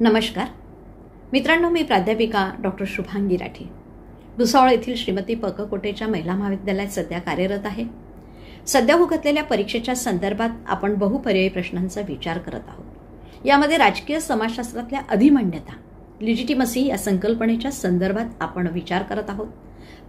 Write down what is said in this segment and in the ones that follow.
नमस्कार मित्रांनो मी प्राध्यापिका डॉक्टर शुभांगी राठी भुसावळ येथील श्रीमती पककोटेच्या महिला महाविद्यालयात सध्या कार्यरत आहे सध्या उघडलेल्या परीक्षेच्या संदर्भात आपण बहुपर्यायी प्रश्नांचा विचार करत आहोत यामध्ये राजकीय समाजशास्त्रातल्या अधिमान्यता लिजिटिमसी या संकल्पनेच्या संदर्भात आपण विचार करत आहोत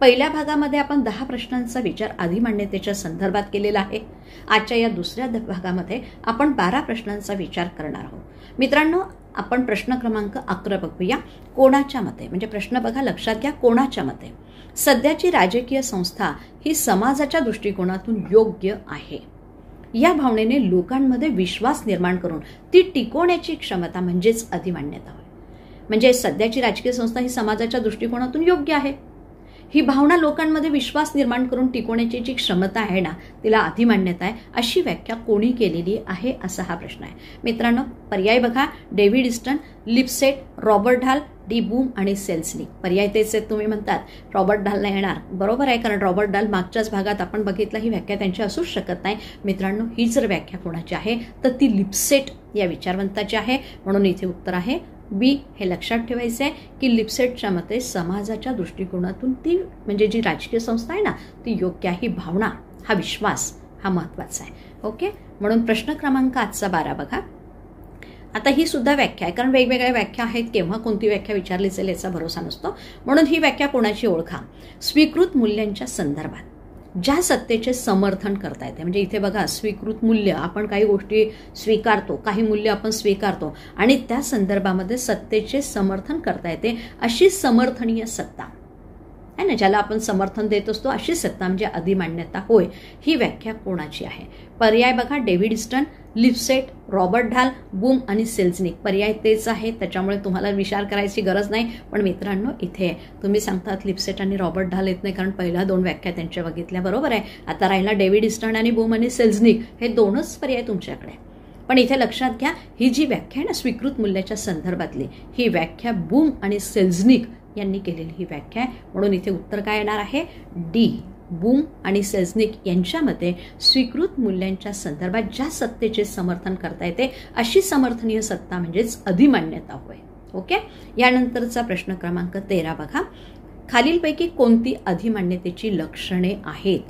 पहिल्या भागामध्ये आपण दहा प्रश्नांचा विचार अधिमान्यतेच्या संदर्भात केलेला आहे आजच्या या दुसऱ्या भागामध्ये आपण बारा प्रश्नांचा विचार करणार आहोत मित्रांनो आपण प्रश्न क्रमांक अकरा बघूया कोणाच्या मते म्हणजे प्रश्न बघा लक्षात घ्या कोणाच्या मते सध्याची राजकीय संस्था ही समाजाच्या दृष्टिकोनातून योग्य आहे या भावनेने लोकांमध्ये विश्वास निर्माण करून ती टिकवण्याची क्षमता म्हणजेच अधिमान्यता होय म्हणजे सध्याची राजकीय संस्था ही समाजाच्या दृष्टिकोनातून योग्य आहे ही भावना लोकांमध्ये विश्वास निर्माण करून टिकवण्याची जी क्षमता आहे ना तिला अधिमान्यता आहे अशी व्याख्या कोणी केलेली आहे असा हा प्रश्न आहे मित्रांनो पर्याय बघा David Easton Lipset Robert Dahl डी बूम आणि सेल्सनी पर्याय तेच आहेत तुम्ही म्हणतात रॉबर्ट ढालला येणार बरोबर आहे कारण रॉबर्ट ढाल मागच्याच भागात आपण बघितलं ही व्याख्या त्यांची असूच शकत नाही मित्रांनो ही जर व्याख्या कोणाची आहे तर ती लिपसेट या विचारवंताची आहे म्हणून इथे उत्तर आहे बी हे लक्षात ठेवायचं आहे की लिप्सेटच्या मते समाजाच्या दृष्टिकोनातून ती म्हणजे जी राजकीय संस्था आहे ना ती योग्य ही भावना हा विश्वास हा महत्त्वाचा आहे ओके म्हणून प्रश्न क्रमांक आजचा बारा बघा आता ही सुद्धा व्याख्या आहे कारण वेगवेगळ्या व्याख्या आहेत केव्हा कोणती व्याख्या विचारली जाईल याचा भरोसा नसतो म्हणून ही व्याख्या कोणाची ओळखा स्वीकृत मूल्यांच्या संदर्भात ज्या सत्तेचे समर्थन करता येते म्हणजे इथे बघा स्वीकृत मूल्य आपण काही गोष्टी स्वीकारतो काही मूल्य आपण स्वीकारतो आणि त्या संदर्भामध्ये सत्तेचे समर्थन करता येते अशी समर्थनीय सत्ता आहे ना ज्याला आपण समर्थन देत असतो अशी सत्ता म्हणजे अधिमान्यता होय ही व्याख्या कोणाची आहे पर्याय बघा David Easton Lipset Robert Dahl बूम आणि सेल्सनिक पर्याय तेच आहे त्याच्यामुळे तुम्हाला विचार करायची गरज नाही पण मित्रांनो इथे तुम्ही सांगतात लिपसेट आणि रॉबर्ट ढाल येत नाही कारण पहिल्या दोन व्याख्या त्यांच्या बघितल्या बरोबर आहे आता राहिला डेव्हिड इस्टन आणि बूम आणि सेल्सनिक हे दोनच पर्याय तुमच्याकडे पण इथे लक्षात घ्या ही जी व्याख्या आहे ना स्वीकृत मूल्याच्या संदर्भातली ही व्याख्या बूम आणि सेल्झनिक यांनी केलेली ही व्याख्या आहे म्हणून इथे उत्तर काय येणार आहे डी बूम आणि सेजनिक यांच्यामध्ये स्वीकृत मूल्यांच्या संदर्भात ज्या सत्तेचे समर्थन करता येते अशी समर्थनीय सत्ता म्हणजेच अधिमान्यता होय ओके यानंतरचा प्रश्न क्रमांक तेरा बघा खालीलपैकी कोणती अधिमान्यतेची लक्षणे आहेत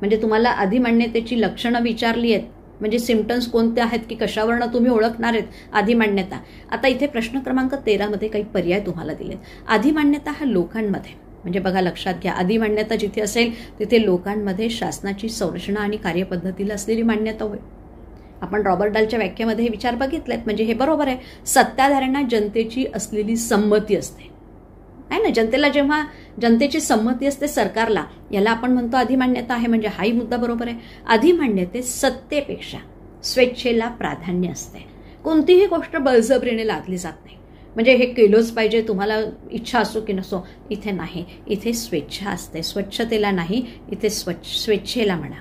म्हणजे तुम्हाला अधिमान्यतेची लक्षणं विचारली आहेत म्हणजे सिमटम्स कोणते आहेत की कशावरनं तुम्ही ओळखणार आहेत आधी मान्यता आता इथे प्रश्न क्रमांक तेरामध्ये काही पर्याय तुम्हाला दिलेत आधी मान्यता हा लोकांमध्ये म्हणजे बघा लक्षात घ्या आधी मान्यता जिथे असेल तिथे लोकांमध्ये शासनाची संरचना आणि कार्यपद्धतीला असलेली मान्यता होय आपण रॉबर्ट डालच्या व्याख्यामध्ये हे विचार बघितलेत म्हणजे हे बरोबर आहे सत्ताधाऱ्यांना जनतेची असलेली संमती असते आहे ना जनतेला जेव्हा जनतेची संमती असते सरकारला याला आपण म्हणतो अधिमान्यता आहे म्हणजे हाही मुद्दा बरोबर आहे अधिमान्यते सत्तेपेक्षा स्वेच्छेला प्राधान्य असते कोणतीही गोष्ट बळजबरीने लादली जात नाही म्हणजे हे केलंच पाहिजे तुम्हाला इच्छा असो की नसो इथे नाही इथे स्वेच्छा असते स्वच्छतेला नाही इथे स्वच्छ स्वेच्छेला म्हणा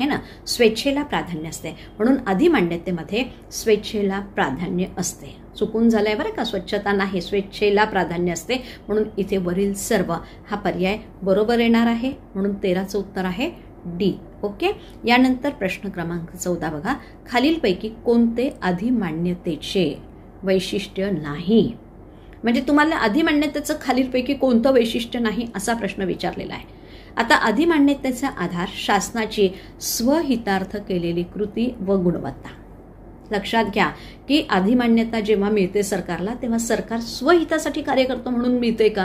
हे ना स्वेच्छेला प्राधान्य असते म्हणून अधिमान्यतेमध्ये स्वेच्छेला प्राधान्य असते चुकून झालं आहे बरं का स्वच्छता नाही स्वेच्छेला प्राधान्य असते म्हणून इथे वरील सर्व हा पर्याय बरोबर येणार आहे म्हणून तेराचं उत्तर आहे डी ओके यानंतर प्रश्न क्रमांक चौदा बघा खालीलपैकी कोणते अधिमान्यतेचे वैशिष्ट्य नाही म्हणजे तुम्हाला अधिमान्यतेचं खालीलपैकी कोणतं वैशिष्ट्य नाही असा प्रश्न विचारलेला आहे आता अधिमान्यतेचा आधार शासनाची स्वहितार्थ केलेली कृती व गुणवत्ता लक्षात घ्या की अधिमान्यता जेव्हा मिळते सरकारला तेव्हा सरकार स्वहितासाठी कार्य करतं म्हणून मिळते का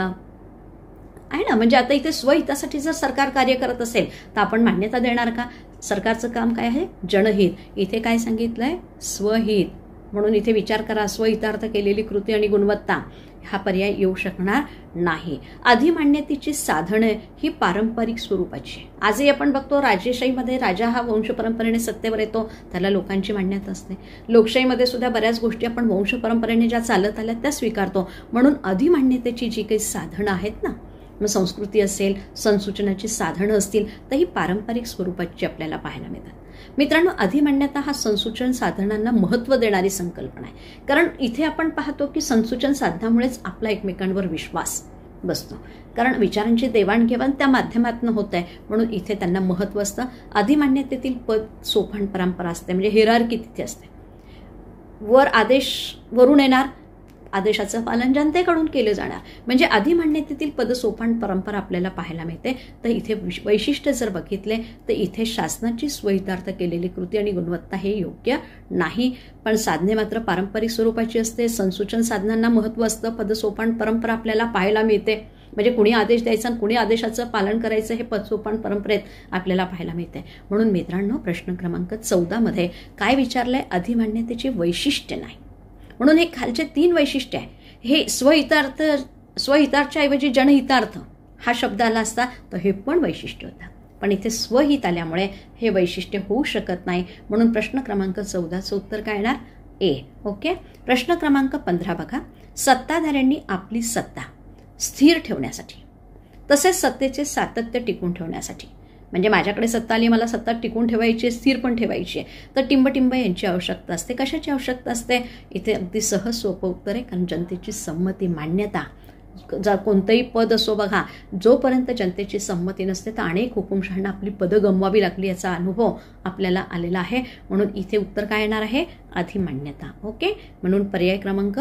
आहे ना म्हणजे आता इथे स्वहितासाठी जर सरकार कार्य करत असेल तर आपण मान्यता देणार का सरकारचं काम काय आहे जनहित इथे काय सांगितलंय स्वहित म्हणून इथे विचार करा स्वहितार्थ केलेली कृती आणि गुणवत्ता हा पर्याय येऊ शकणार नाही अधिमान्यतेची साधनं ही पारंपरिक स्वरूपाची आजही आपण बघतो राजेशाहीमध्ये राजा हा वंश परंपरेने सत्तेवर येतो त्याला लोकांची मान्यता असते लोकशाहीमध्ये सुद्धा बऱ्याच गोष्टी आपण वंश परंपरेने ज्या चालत आल्या त्या स्वीकारतो म्हणून अधिमान्यतेची जी काही साधनं आहेत ना मग संस्कृती असेल संसूचनाची साधनं असतील तर ही पारंपरिक स्वरूपाची आपल्याला पाहायला मिळतात मित्रांनो अधिमान्यता हा संसूचन साधनांना महत्त्व देणारी संकल्पना आहे कारण इथे आपण पाहतो की संसूचन साधनामुळेच आपला एकमेकांवर विश्वास बसतो कारण विचारांची देवाणघेवाण त्या माध्यमातून होत आहे म्हणून इथे त्यांना महत्त्व असतं अधिमान्यतेतील पद सोपान परंपरा असते म्हणजे हेरारकी तिथे असते वर आदेश वरून येणार आदेशाचं पालन जनतेकडून केलं जाणार म्हणजे आधी पदसोपान परंपरा आपल्याला पाहायला मिळते तर इथे वैशिष्ट्य जर बघितले तर इथे शासनाची स्वहितार्थ केलेली कृती आणि गुणवत्ता हे योग्य नाही पण साधने मात्र पारंपरिक स्वरूपाची असते संसूचन साधनांना महत्त्व असतं पदसोपान परंपरा आपल्याला पाहायला मिळते म्हणजे कुणी आदेश द्यायचा आणि कुणी आदेशाचं पालन करायचं हे पदसोपान परंपरेत आपल्याला पाहायला मिळते म्हणून मित्रांनो प्रश्न क्रमांक चौदामध्ये काय विचारलंय अधिमान्यतेची वैशिष्ट्य नाही म्हणून हे खालचे तीन वैशिष्ट्य आहे हे स्वहितार्थ स्वहितार्थच्या ऐवजी जनहितार्थ हा शब्द आला असता तर हे पण वैशिष्ट्य होता पण इथे स्वहित आल्यामुळे हे वैशिष्ट्य होऊ शकत नाही म्हणून प्रश्न क्रमांक चौदाचं उत्तर काय येणार ए ओके प्रश्न क्रमांक पंधरा बघा सत्ताधाऱ्यांनी आपली सत्ता स्थिर ठेवण्यासाठी तसेच सत्तेचे सातत्य टिकून ठेवण्यासाठी म्हणजे माझ्याकडे सत्ता आली मला सत्ता टिकून ठेवायची आहे स्थिर पण ठेवायची आहे तर टिंबटिंब यांची आवश्यकता असते कशाची आवश्यकता असते इथे अगदी सहज सोपं उत्तर आहे कारण जनतेची संमती मान्यता जा कोणतंही पद असो बघा जोपर्यंत जनतेची संमती नसते तर अनेक हुकुमशहांना आपली पदं गमवावी लागली याचा अनुभव आपल्याला आलेला आहे म्हणून इथे उत्तर काय येणार आहे आधी मान्यता ओके म्हणून पर्याय क्रमांक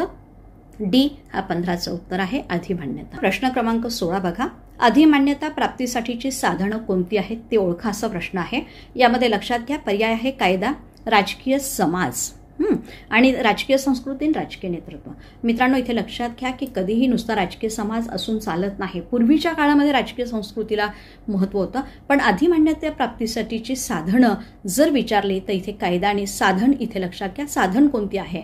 डी हा पंधराचं उत्तर आहे अधिमान्यता प्रश्न क्रमांक सोळा बघा अधिमान्यता प्राप्तीसाठीची साधनं कोणती आहेत ते ओळखा असा प्रश्न आहे यामध्ये लक्षात घ्या पर्याय आहे कायदा राजकीय समाज आणि राजकीय संस्कृती आणि राजकीय नेतृत्व मित्रांनो इथे लक्षात घ्या की कधीही नुसता राजकीय समाज असून चालत नाही पूर्वीच्या काळामध्ये राजकीय संस्कृतीला महत्त्व होतं पण अधिमान्यता प्राप्तीसाठीची साधनं जर विचारली तर इथे कायदा आणि साधन इथे लक्षात घ्या साधन कोणती आहे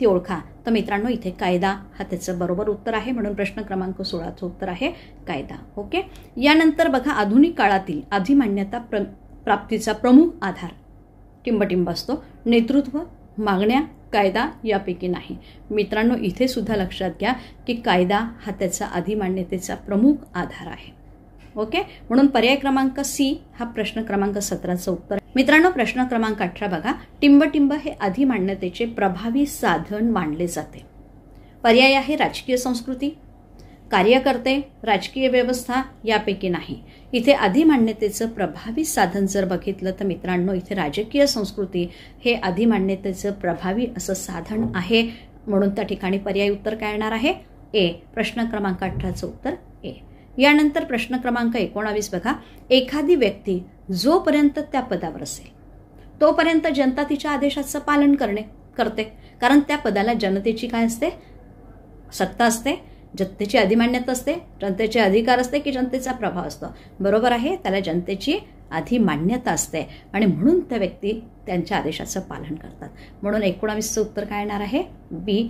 ती ओळखा तर मित्रांनो इथे कायदा हा त्याचं बरोबर उत्तर आहे म्हणून प्रश्न क्रमांक सोळाचं उत्तर आहे कायदा ओके यानंतर बघा आधुनिक काळातील अधिमान्यता प्र प्राप्तीचा प्रमुख आधार टिंबटिंब असतो नेतृत्व मागण्या कायदा यापैकी नाही मित्रांनो इथे सुद्धा लक्षात घ्या की कायदा हा त्याचा अधिमान्यतेचा प्रमुख आधार आहे ओके म्हणून पर्याय क्रमांक सी हा प्रश्न क्रमांक सतराचं उत्तर मित्रांनो प्रश्न क्रमांक अठरा बघा टिंबटिंब हे आधी प्रभावी साधन मानले जाते पर्याय आहे राजकीय संस्कृती कार्यकर्ते राजकीय व्यवस्था यापैकी नाही इथे अधिमान्यतेचं प्रभावी साधन जर बघितलं तर मित्रांनो इथे राजकीय संस्कृती हे अधिमान्यतेचं प्रभावी असं साधन आहे म्हणून त्या ठिकाणी पर्याय उत्तर काय येणार आहे ए प्रश्न क्रमांक अठराचं उत्तर यानंतर प्रश्न क्रमांक एकोणावीस बघा एखादी व्यक्ती जोपर्यंत त्या पदावर असेल तोपर्यंत जनता तिच्या आदेशाचं पालन करणे करते कारण त्या पदाला जनतेची काय असते सत्ता असते जनतेची अधिमान्यता असते जनतेचे अधिकार असते की जनतेचा प्रभाव असतो बरोबर आहे त्याला जनतेची आधी मान्यता असते आणि म्हणून त्या व्यक्ती त्यांच्या आदेशाचं पालन करतात म्हणून एकोणावीसचं उत्तर काय येणार आहे बी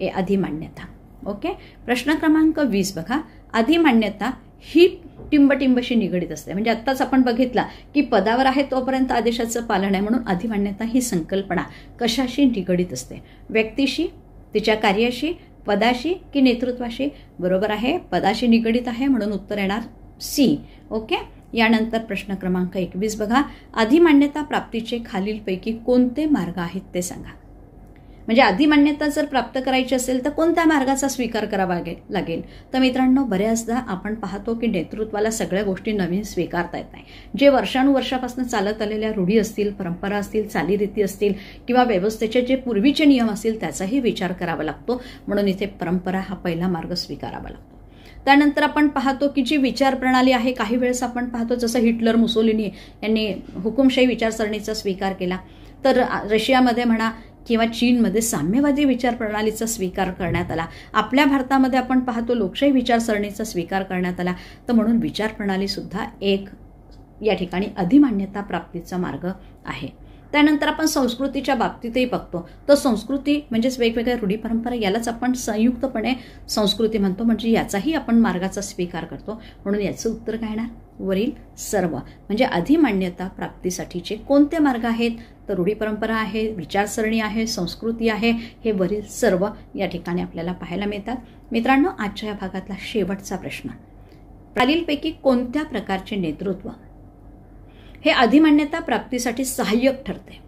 ए अधिमान्यता ओके प्रश्न क्रमांक वीस बघा आधी मान्यता ही टिंबटिंबशी निगडीत असते म्हणजे आत्ताच आपण बघितला की पदावर आहे तोपर्यंत आदेशाचं पालन आहे म्हणून अधिमान्यता ही संकल्पना कशाशी निगडीत असते व्यक्तीशी तिच्या कार्याशी पदाशी की नेतृत्वाशी बरोबर आहे पदाशी निगडीत आहे म्हणून उत्तर येणार सी ओके यानंतर प्रश्न क्रमांक एकवीस बघा अधिमान्यता प्राप्तीचे खालीलपैकी कोणते मार्ग आहेत ते सांगा म्हणजे आधी जर प्राप्त करायची असेल तर कोणत्या मार्गाचा स्वीकार करावा लागेल तर मित्रांनो बऱ्याचदा आपण पाहतो की नेतृत्वाला सगळ्या गोष्टी नवीन स्वीकारता येत नाही जे वर्षानुवर्षापासून चालत आलेल्या रूढी असतील परंपरा असतील चालीरीती असतील किंवा व्यवस्थेचे जे पूर्वीचे नियम असतील त्याचाही विचार करावा लागतो म्हणून इथे परंपरा हा पहिला मार्ग स्वीकारावा लागतो त्यानंतर आपण पाहतो की जी विचारप्रणाली आहे काही वेळेस आपण पाहतो जसं हिटलर मुसोलिनी यांनी हुकुमशाही विचारसरणीचा स्वीकार केला तर रशियामध्ये म्हणा किंवा चीनमध्ये साम्यवादी विचारप्रणालीचा स्वीकार करण्यात आला आपल्या भारतामध्ये आपण पाहतो लोकशाही विचारसरणीचा स्वीकार करण्यात आला तर म्हणून विचारप्रणालीसुद्धा एक या ठिकाणी अधिमान्यता प्राप्तीचा मार्ग आहे त्यानंतर आपण संस्कृतीच्या बाबतीतही बघतो तर संस्कृती म्हणजेच वेगवेगळ्या रूढी परंपरा यालाच आपण संयुक्तपणे संस्कृती म्हणतो म्हणजे याचाही आपण मार्गाचा स्वीकार करतो म्हणून याचं उत्तर काय येणार वरील सर्व म्हणजे अधिमान्यता प्राप्तीसाठीचे कोणते मार्ग आहेत तर रूढी परंपरा आहे विचारसरणी आहे संस्कृती आहे हे वरील सर्व या ठिकाणी आपल्याला पाहायला मिळतात मित्रांनो आजच्या या भागातला शेवटचा प्रश्न खालीलपैकी कोणत्या प्रकारचे नेतृत्व हे अधिमान्यता प्राप्तीसाठी सहाय्यक ठरते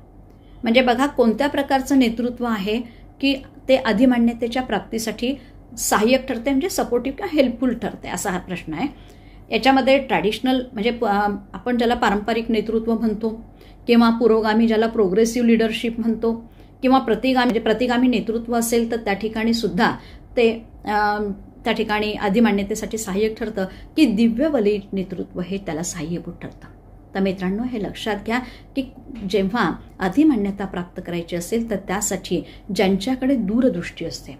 म्हणजे बघा कोणत्या प्रकारचं नेतृत्व आहे की ते अधिमान्यतेच्या प्राप्तीसाठी सहाय्यक ठरते म्हणजे सपोर्टिव्ह किंवा हेल्पफुल ठरते असा हा प्रश्न आहे याच्यामध्ये ट्रॅडिशनल म्हणजे आपण ज्याला पारंपरिक नेतृत्व म्हणतो किंवा पुरोगामी ज्याला प्रोग्रेसिव्ह लिडरशिप म्हणतो किंवा प्रतिगामी म्हणजे प्रतिगामी नेतृत्व असेल तर त्या ठिकाणी सुद्धा ते त्या ठिकाणी अधिमान्यतेसाठी सहाय्यक ठरतं की दिव्यवली नेतृत्व हे त्याला सहाय्यभूत ठरतं तर मित्रांनो हे लक्षात घ्या की जेव्हा अधिमान्यता प्राप्त करायची असेल तर त्यासाठी ज्यांच्याकडे दूरदृष्टी असते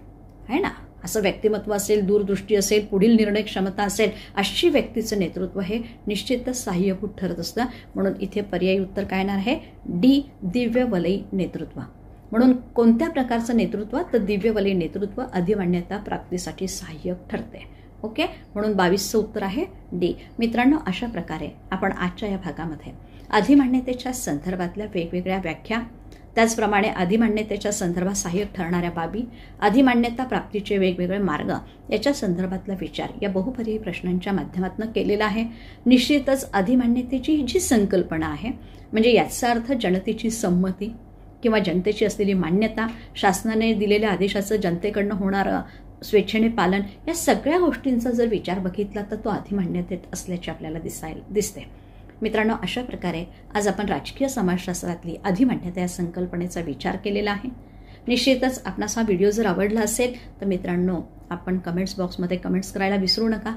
है ना असं व्यक्तिमत्व असेल दूरदृष्टी असेल पुढील निर्णय क्षमता असेल अशी व्यक्तीचं नेतृत्व हे निश्चितच सहाय्यभूत ठरत असतं म्हणून इथे पर्यायी उत्तर काय येणार आहे डी वलयी नेतृत्व म्हणून कोणत्या प्रकारचं नेतृत्व तर दिव्यवलयी नेतृत्व अधिमान्यता प्राप्तीसाठी सहाय्यक ठरते ओके म्हणून बावीसचं उत्तर आहे डी मित्रांनो अशा प्रकारे आपण आजच्या या भागामध्ये अधिमान्यतेच्या संदर्भातल्या वेगवेगळ्या व्याख्या त्याचप्रमाणे अधिमान्यतेच्या संदर्भात सहाय्यक ठरणाऱ्या बाबी अधिमान्यता प्राप्तीचे वेगवेगळे मार्ग याच्या संदर्भातला विचार या बहुपरी प्रश्नांच्या माध्यमातून केलेला आहे निश्चितच अधिमान्यतेची जी संकल्पना आहे म्हणजे याचा अर्थ जनतेची संमती किंवा जनतेची असलेली मान्यता शासनाने दिलेल्या आदेशाचं जनतेकडनं होणारं स्वेच्छेने पालन या सगळ्या गोष्टींचा जर विचार बघितला तर तो अधिमान्यतेत असल्याचे आपल्याला दिसाय दिसते मित्रांनो अशा प्रकारे आज आपण राजकीय समाजशास्त्रातली अधिमान्यता या संकल्पनेचा विचार केलेला आहे निश्चितच आपणास हा व्हिडिओ जर आवडला असेल तर मित्रांनो आपण कमेंट्स बॉक्समध्ये कमेंट्स करायला विसरू नका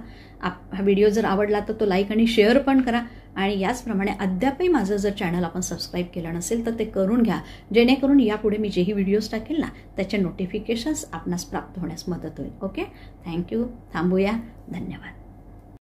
आप हा व्हिडिओ जर आवडला तर तो लाईक आणि शेअर पण करा आणि याचप्रमाणे अद्यापही माझं जर चॅनल आपण सबस्क्राईब केलं नसेल तर ते करून घ्या जेणेकरून यापुढे मी जेही व्हिडिओज टाकेल ना त्याचे नोटिफिकेशन्स आपणास प्राप्त होण्यास मदत होईल ओके थँक्यू थांबूया धन्यवाद